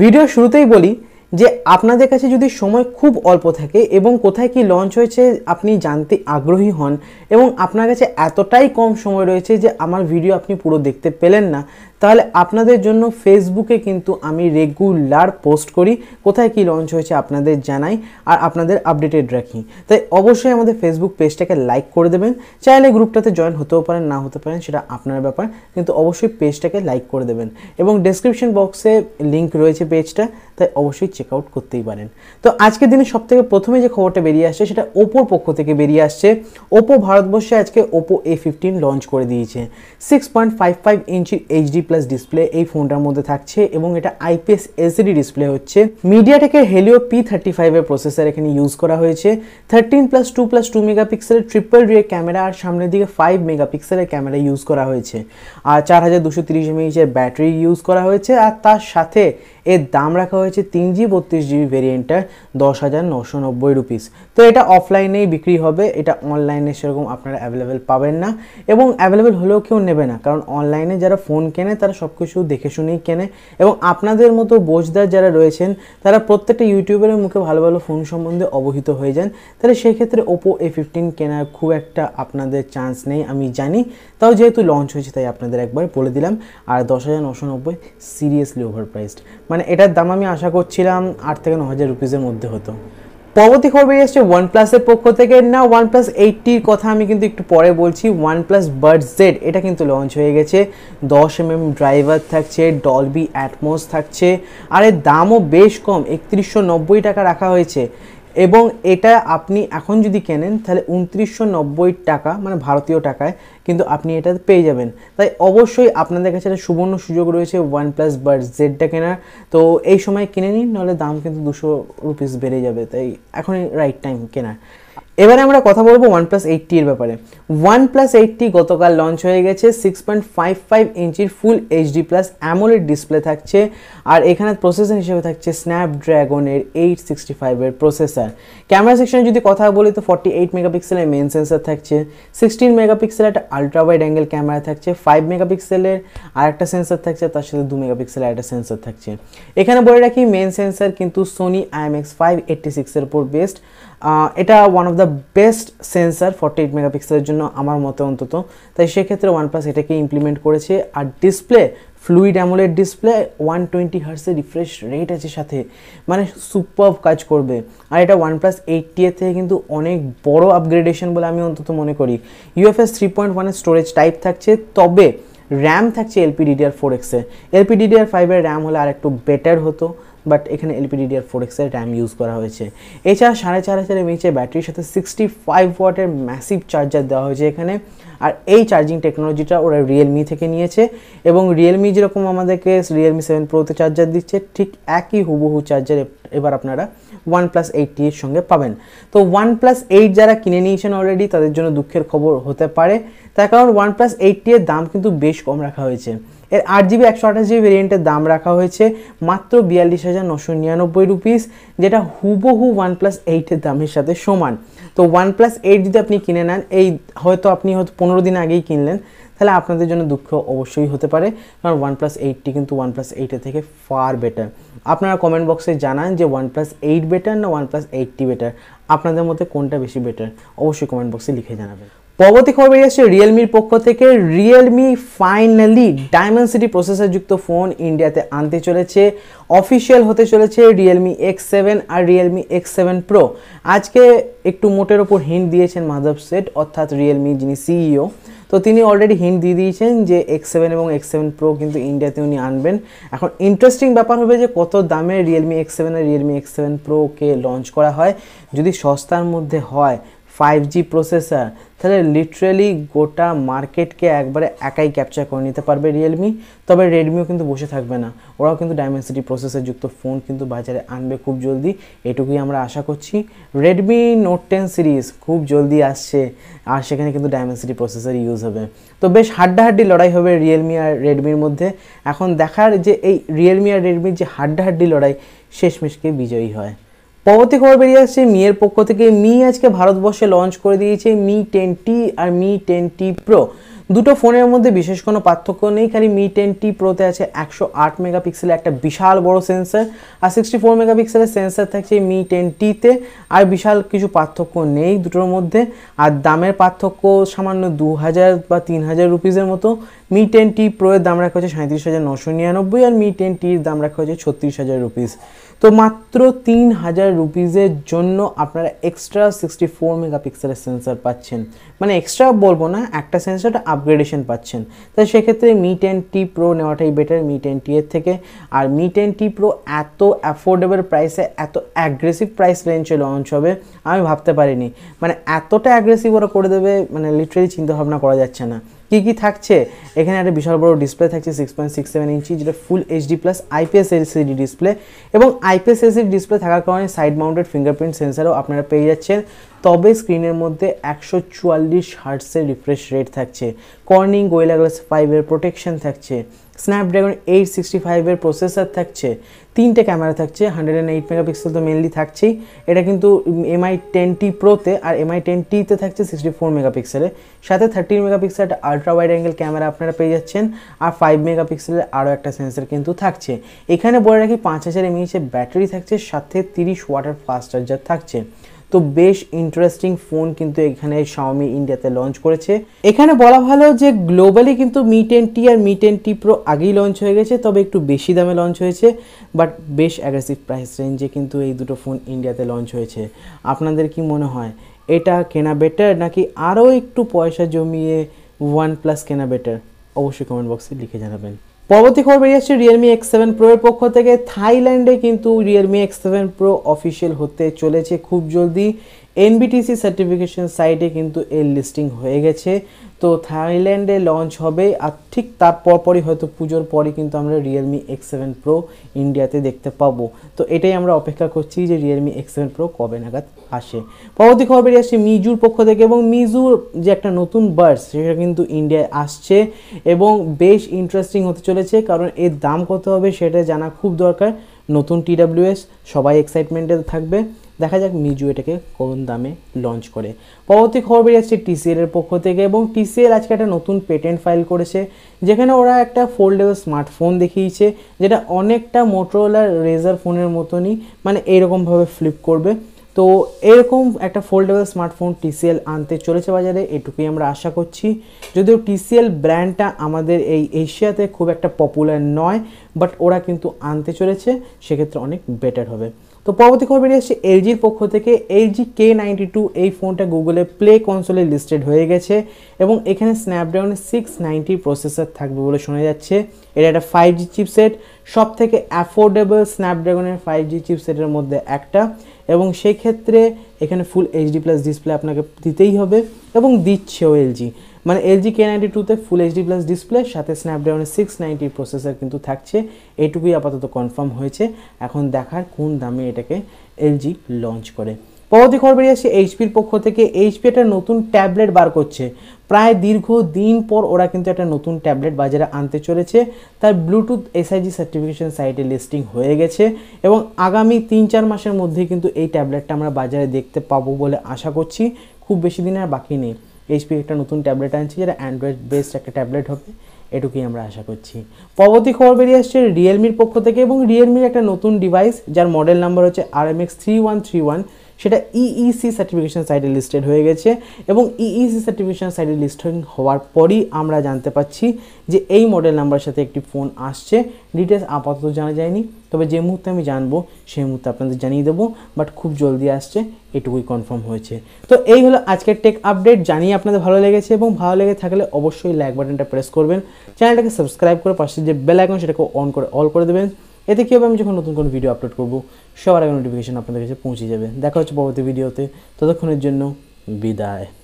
video শুরুতেই বলি যে আপনাদের কাছে যদি সময় খুব অল্প থাকে এবং কোথায় কি লঞ্চ হয়েছে আপনি জানতে আগ্রহী হন এবং আপনার কাছে এতটাই কম সময় রয়েছে যে আমার ভিডিও আপনি পুরো দেখতে পেলেন না তাহলে আপনাদের জন্য ফেসবুকে কিন্তু আমি রেগুলার পোস্ট করি কোথায় কি লঞ্চ হয়েছে আপনাদের জানাই আর আপনাদের আপডেটেড রাখি তাই অবশ্যই আমাদের ফেসবুক পেজটাকে লাইক করে দেবেন চাইলে গ্রুপটাতে জয়েন হতেও পারেন না হতে পারেন সেটা আপনার ব্যাপার কিন্তু অবশ্যই পেজটাকে লাইক করে দেবেন এবং ডেসক্রিপশন বক্সে লিঙ্ক রয়েছে পেজটা তাই অবশ্যই চেক আউট করতেই পারেন তো আজকের দিনে সবথেকে প্রথমে যে খবরটা বেরিয়ে আসছে সেটা ওপোর পক্ষ থেকে বেরিয়ে আসছে ওপো ভারতবর্ষে আজকে ওপো এ ফিফটিন লঞ্চ করে দিয়েছে সিক্স পয়েন্ট ফাইভ ফাইভ ইঞ্চির এইচডি প্লাস ডিসপ্লে এই ফোনটার মধ্যে থাকছে এবং এটা আইপিএস এলসিডি ডিসপ্লে হচ্ছে মিডিয়া মিডিয়াটেকের হেলিও পি থার্টি ফাইভের প্রসেসার এখানে ইউজ করা হয়েছে thirteen plus two plus two মেগাপিক্সেলের ট্রিপল রিয়ে ক্যামেরা আর সামনের দিকে ফাইভ মেগাপিক্সেলের ক্যামেরা ইউজ করা হয়েছে আর চার হাজার দুশো তিরিশ এমএইচের ব্যাটারি ইউজ করা হয়েছে আর তার সাথে এর দাম রাখা হয়েছে তিন জি বত্রিশ জিবি ভেরিয়েন্টটা দশ হাজার নশো নব্বই রুপিস তো এটা অফলাইনেই বিক্রি হবে এটা অনলাইনে সেরকম আপনারা অ্যাভেলেবেল পাবেন না এবং অ্যাভেলেবেল হলেও কেউ নেবে না কারণ অনলাইনে যারা ফোন কেনে তারা সব কিছু দেখে শুনেই কেনে এবং আপনাদের মতো বোঝদার যারা রয়েছেন তারা প্রত্যেকটা ইউটিউবারের মুখে ভালো ভালো ফোন সম্বন্ধে অবহিত হয়ে যান তাহলে সেক্ষেত্রে ওপো এ ফিফটিন কেনার খুব একটা আপনাদের চান্স নেই আমি জানি তাও যেহেতু লঞ্চ হয়েছে তাই আপনাদের একবার বলে দিলাম আর দশ হাজার নশো নব্বই সিরিয়াসলি ওভার প্রাইসড মানে মানে এটার দাম আমি আশা করছিলাম আট থেকে ন হাজার রুপিসের মধ্যে হতো পরবর্তী খবর বেরিয়ে আসছে ওয়ান প্লাসের পক্ষ থেকে না ওয়ান প্লাস এইটটির কথা আমি কিন্তু একটু পরে বলছি ওয়ান প্লাস বার্ড জেড এটা কিন্তু লঞ্চ হয়ে গেছে দশ এম এম ড্রাইভার থাকছে ডলবি অ্যাটমোস থাকছে আর এর দামও বেশ কম একত্রিশশো নব্বই টাকা রাখা হয়েছে এবং এটা আপনি এখন যদি কেনেন তাহলে উনত্রিশশো নব্বই টাকা মানে ভারতীয় টাকায় কিন্তু আপনি এটা পেয়ে যাবেন তাই অবশ্যই আপনাদের কাছে একটা সুবর্ণ সুযোগ রয়েছে ওয়ান প্লাস জেডটা কেনার তো এই সময় কিনে নিন নাহলে দাম কিন্তু দুশো রুপিস বেড়ে যাবে তাই এখন রাইট টাইম কেনার এবারে আমরা কথা বলবো ওয়ানপ্লাস এইটটির ব্যাপারে ওয়ানপ্লাস এইটটি গতকাল লঞ্চ হয়ে গেছে সিক্স পয়েন্ট ফাইভ ফাইভ ইঞ্চির full HD plus AMOLED display থাকছে আর এখানে প্রসেসর হিসেবে থাকছে স্ন্যাপড্রাগনের এইট সিক্সটি ফাইভের প্রসেসার ক্যামেরা সেকশনে যদি কথা বলি তো ফর্টি এইট মেগাপিক্সেলের মেন সেন্সার থাকছে সিক্সটিন মেগাপিক্সেলের একটা আলট্রা ওয়াইড অ্যাঙ্গেল ক্যামেরা থাকছে ফাইভ মেগাপিক্সেলের আর একটা সেন্সার থাকছে তার সাথে দু মেগাপিক্সেলের একটা সেন্সার থাকছে এখানে বলে রাখি মেন সেন্সার কিন্তু সোনি আইএমএক্স ফাইভ এইটটি সিক্সের উপর বেস্ট এটা one of the the best sensor forty eight মেগাপিক্সেলের জন্য আমার মতে অন্তত তাই সেক্ষেত্রে ওয়ানপ্লাস এটাকে ইমপ্লিমেন্ট করেছে আর display fluid AMOLED display one twenty হার্সের রিফ্রেশ রেট আছে সাথে মানে সুপার কাজ করবে আর এটা ওয়ান প্লাস এইটটি এর থেকে কিন্তু অনেক বড় আপগ্রেডেশন বলে আমি অন্তত মনে করি ইউএফএস থ্রি পয়েন্ট ওয়ানের স্টোরেজ টাইপ থাকছে তবে র্যাম থাকছে এলপিডিডিআর ফোর এক্সে এলপিডিডিআর ফাইভের র্যাম হলে আর একটু বেটার হতো বাট এখানে ডিআর ফোর এক্সের র্যাম ইউজ করা হয়েছে এছাড়া সাড়ে চার হাজার এমএইচের ব্যাটারির সাথে সিক্সটি ফাইভ ওয়াটের ম্যাসিভ চার্জার দেওয়া হয়েছে এখানে আর এই চার্জিং টেকনোলজিটা ওরা রিয়েলমি থেকে নিয়েছে এবং রিয়েলমি যেরকম আমাদেরকে রিয়েলমি সেভেন প্রোতে চার্জার দিচ্ছে ঠিক একই হুবহু চার্জার এবার আপনারা ওয়ানপ্লাস প্লাস এইটটি এর সঙ্গে পাবেন তো ওয়ান প্লাস এইট যারা কিনে নিয়েছেন অলরেডি তাদের জন্য দুঃখের খবর হতে পারে তার কারণ ওয়ানপ্লাস প্লাস এইটটি এর দাম কিন্তু বেশ কম রাখা হয়েছে এর আট জিবি একশো আঠাশ জিবি ভেরিয়েন্টের দাম রাখা হয়েছে মাত্র বিয়াল্লিশ হাজার নশো নিরানব্বই রুপিস যেটা হুবহু ওয়ান প্লাস এইটের দামের সাথে সমান তো ওয়ানপ্লাস এইট যদি আপনি কিনে নেন এই হয়তো আপনি হয়তো পনেরো দিন আগেই কিনলেন তাহলে আপনাদের জন্য দুঃখ অবশ্যই হতে পারে কারণ ওয়ান প্লাস এইটটি কিন্তু ওয়ান প্লাস এইটের থেকে ফার বেটার আপনারা কমেন্ট বক্সে জানান যে ওয়ান প্লাস এইট বেটার না ওয়ান প্লাস এইটটি বেটার আপনাদের মধ্যে কোনটা বেশি বেটার অবশ্যই কমেন্ট বক্সে লিখে জানাবেন পরবর্তী খবর বেরিয়ে আসছে রিয়েলমির পক্ষ থেকে রিয়েলমি ফাইনালি ডায়মন্ড সিটি প্রসেসরযুক্ত ফোন ইন্ডিয়াতে আনতে চলেছে অফিসিয়াল হতে চলেছে রিয়েলমি এক্স সেভেন আর রিয়েলমি এক্স সেভেন প্রো আজকে একটু মোটের ওপর হিন্ট দিয়েছেন মাধব সেট অর্থাৎ রিয়েলমি যিনি সিইও তো তিনি অলরেডি হিন্ট দিয়ে দিয়েছেন যে এক্স সেভেন এবং এক্স সেভেন প্রো কিন্তু ইন্ডিয়াতে উনি আনবেন এখন ইন্টারেস্টিং ব্যাপার হবে যে কত দামে রিয়েলমি এক্স সেভেন আর রিয়েলমি এক্স সেভেন প্রোকে লঞ্চ করা হয় যদি সস্তার মধ্যে হয় ফাইভ জি প্রসেসার তাহলে লিটারেলি গোটা মার্কেটকে একবারে একাই ক্যাপচার করে নিতে পারবে রিয়েলমি তবে রেডমিও কিন্তু বসে থাকবে না ওরাও কিন্তু ডাইমেন্সিটি প্রসেসর যুক্ত ফোন কিন্তু বাজারে আনবে খুব জলদি এটুকুই আমরা আশা করছি রেডমি নোট টেন সিরিজ খুব জলদি আসছে আর সেখানে কিন্তু ডায়মেন্সিটি প্রসেসার ইউজ হবে তো বেশ হাড্ডাহাড্ডি লড়াই হবে রিয়েলমি আর রেডমির মধ্যে এখন দেখার যে এই রিয়েলমি আর রেডমির যে হাড্ডাহাড্ডি লড়াই শেষমেশকে বিজয়ী হয় পরবর্তী খবর বেরিয়ে আসছে মিয়ের পক্ষ থেকে মি আজকে ভারতবর্ষে লঞ্চ করে দিয়েছে মি টেন টি আর মি টেন টি প্রো দুটো ফোনের মধ্যে বিশেষ কোনো পার্থক্য নেই খালি মি টেন টি প্রোতে আছে একশো আট মেগাপিক্সেলের একটা বিশাল বড় সেন্সার আর সিক্সটি ফোর মেগাপিক্সেলের সেন্সার থাকছে মি টেন টিতে আর বিশাল কিছু পার্থক্য নেই দুটোর মধ্যে আর দামের পার্থক্য সামান্য দু হাজার বা তিন হাজার রুপিজের মতো মি টেন টি প্রোয়ের দাম রাখা হয়েছে সাঁত্রিশ হাজার নশো নিরানব্বই আর মি টেন টির দাম রাখা হয়েছে ছত্রিশ হাজার রুপিস তো মাত্র তিন হাজার রুপিসের জন্য আপনারা এক্সট্রা সিক্সটি ফোর মেগাপিক্সেলের সেন্সার পাচ্ছেন মানে এক্সট্রা বলবো না একটা সেন্সারটা আপগ্রেডেশন পাচ্ছেন তাই সেক্ষেত্রে মি টেন টি প্রো নেওয়াটাই বেটার মি টেন টি এর থেকে আর মি টেন টি প্রো এত অ্যাফোর্ডেবল প্রাইসে এত অ্যাগ্রেসিভ প্রাইস রেঞ্জে লঞ্চ হবে আমি ভাবতে পারিনি মানে এতটা অ্যাগ্রেসিভ ওরা করে দেবে মানে লিটারেলি চিন্তাভাবনা করা যাচ্ছে না কী কী থাকছে এখানে একটা বিশাল বড় ডিসপ্লে থাকছে six point six seven inch যেটা full HD plus IPS LCD display এবং আইপিএস এলসিডি ডিসপ্লে থাকার কারণে সাইড মাউন্টেড ফিঙ্গারপ্রিন্ট সেন্সারও আপনারা পেয়ে যাচ্ছেন তবে স্ক্রিনের মধ্যে একশো চুয়াল্লিশ হার্টসের রিফ্রেশ রেট থাকছে কর্নিং গোয়েলা গ্লাস ফাইভের প্রোটেকশন থাকছে স্ন্যাপড্রাগন এইট সিক্সটি ফাইভের প্রসেসার থাকছে তিনটে ক্যামেরা থাকছে হান্ড্রেড অ্যান্ড এইট মেগাপিক্সেল তো মেনলি থাকছেই এটা কিন্তু এমআই টেনটি প্রোতে আর এমআই টেনটিতে থাকছে সিক্সটি ফোর মেগাপিক্সেলে সাথে থার্টিন মেগাপিক্সেল একটা আলট্রা ওয়াইড অ্যাঙ্গেল ক্যামেরা আপনারা পেয়ে যাচ্ছেন আর ফাইভ মেগাপিক্সেলের আরও একটা সেন্সার কিন্তু থাকছে এখানে বলে রাখি পাঁচ হাজার এমএইচের ব্যাটারি থাকছে সাথে তিরিশ ওয়াটার ফাস্ট চার্জার থাকছে তো বেশ ইন্টারেস্টিং ফোন কিন্তু এখানে শাওমি ইন্ডিয়াতে লঞ্চ করেছে এখানে বলা ভালো যে গ্লোবালি কিন্তু মি টেন টি আর মি টেন টি প্রো আগেই লঞ্চ হয়ে গেছে তবে একটু বেশি দামে লঞ্চ হয়েছে বাট বেশ অ্যাগ্রেসিভ প্রাইস রেঞ্জে কিন্তু এই দুটো ফোন ইন্ডিয়াতে লঞ্চ হয়েছে আপনাদের কি মনে হয় এটা কেনা বেটার নাকি আরও একটু পয়সা জমিয়ে ওয়ান প্লাস কেনা বেটার অবশ্যই কমেন্ট বক্সে লিখে জানাবেন পরবর্তী খবর বেরিয়ে আসছে রিয়েলমি এক্স সেভেন প্রো এর পক্ষ থেকে থাইল্যান্ডে কিন্তু Realme X seven pro official হতে চলেছে খুব জলদি এনবিটিসি সার্টিফিকেশন সাইটে কিন্তু এর লিস্টিং হয়ে গেছে তো থাইল্যান্ডে লঞ্চ হবে আর ঠিক তারপর পরই হয়তো পুজোর পরই কিন্তু আমরা রিয়েলমি এক্স সেভেন প্রো ইন্ডিয়াতে দেখতে পাবো তো এটাই আমরা অপেক্ষা করছি যে রিয়েলমি এক্স সেভেন প্রো কবে নাগাদ আসে পরবর্তী খবর বেরিয়ে আসছে মিজুর পক্ষ থেকে এবং মিজুর যে একটা নতুন বার্স সেটা কিন্তু ইন্ডিয়ায় আসছে এবং বেশ ইন্টারেস্টিং হতে চলেছে কারণ এর দাম কত হবে সেটা জানা খুব দরকার নতুন টিডাব্লিউএস সবাই এক্সাইটমেন্টে থাকবে দেখা যাক মিজু এটাকে কোন দামে লঞ্চ করে পরবর্তী খবর বেরিয়ে আসছে টিসিএল এর পক্ষ থেকে এবং টিসিএল আজকে একটা নতুন পেটেন্ট ফাইল করেছে যেখানে ওরা একটা ফোল্ডেবল স্মার্টফোন দেখিয়েছে যেটা অনেকটা মোটরোলার রেজার ফোনের মতনই মানে এইরকমভাবে ফ্লিপ করবে তো এরকম একটা ফোল্ডেবল স্মার্টফোন টিসিএল আনতে চলেছে বাজারে এটুকুই আমরা আশা করছি যদিও টিসিএল ব্র্যান্ডটা আমাদের এই এশিয়াতে খুব একটা পপুলার নয় বাট ওরা কিন্তু আনতে চলেছে সেক্ষেত্রে অনেক বেটার হবে তো পরবর্তী খবর বেরিয়ে আসছে এলজির পক্ষ থেকে এলজি কে নাইনটি টু এই ফোনটা গুগলে প্লে কনসোলে লিস্টেড হয়ে গেছে এবং এখানে স্ন্যাপড্রাগন সিক্স নাইনটি প্রসেসর থাকবে বলে শোনা যাচ্ছে এটা একটা ফাইভ জি চিপসেট সব থেকে অ্যাফোর্ডেবল স্ন্যাপড্রাগনের ফাইভ জি চিপসেটের মধ্যে একটা এবং সেক্ষেত্রে এখানে ফুল এইচডি প্লাস ডিসপ্লে আপনাকে দিতেই হবে এবং দিচ্ছেও এলজি মানে এলজি কে নাইনটি টুতে ফুল এইচডি প্লাস ডিসপ্লে সাথে স্ন্যাপড্রাগনের সিক্স নাইনটি প্রসেসর কিন্তু থাকছে এটুকুই আপাতত কনফার্ম হয়েছে এখন দেখার কোন দামে এটাকে এলজি লঞ্চ করে পরবর্তী খবর বেরিয়ে আসছে এইচপির পক্ষ থেকে এইচপি একটা নতুন ট্যাবলেট বার করছে প্রায় দীর্ঘ দিন পর ওরা কিন্তু একটা নতুন ট্যাবলেট বাজারে আনতে চলেছে তার ব্লুটুথ এসআইজি সার্টিফিকেশন সাইটে লিস্টিং হয়ে গেছে এবং আগামী তিন চার মাসের মধ্যে কিন্তু এই ট্যাবলেটটা আমরা বাজারে দেখতে পাবো বলে আশা করছি খুব বেশি দিন আর বাকি নেই এইচপি একটা নতুন ট্যাবলেট আনছে যেটা অ্যান্ড্রয়েড বেসড একটা ট্যাবলেট হবে এটুকুই আমরা আশা করছি পরবর্তী খবর বেরিয়ে আসছে রিয়েলমির পক্ষ থেকে এবং রিয়েলমির একটা নতুন ডিভাইস যার মডেল নাম্বার হচ্ছে R M X three one three one সেটা ইইসি সার্টিফিকেশন সাইটে লিস্টেড হয়ে গেছে এবং ইইসি সার্টিফিকেশন সাইটে লিস্টিং হওয়ার পরই আমরা জানতে পাচ্ছি যে এই মডেল নাম্বারের সাথে একটি ফোন আসছে ডিটেলস আপাতত জানা যায়নি তবে যে মুহূর্তে আমি জানবো সেই মুহূর্তে আপনাদের জানিয়ে দেবো বাট খুব জলদি আসছে এটুকুই কনফার্ম হয়েছে তো এই হলো আজকের টেক আপডেট জানিয়ে আপনাদের ভালো লেগেছে এবং ভালো লেগে থাকলে অবশ্যই লাইক বাটনটা প্রেস করবেন চ্যানেলটাকে সাবস্ক্রাইব করে পাশে যে বেল আইকন সেটাকে অন করে অল করে দেবেন এতে কী হবে আমি যখন নতুন কোনো ভিডিও আপলোড করব সবার আগে নোটিফিকেশান আপনাদের কাছে পৌঁছে যাবে দেখা হচ্ছে পরবর্তী ভিডিওতে ততক্ষণের জন্য বিদায়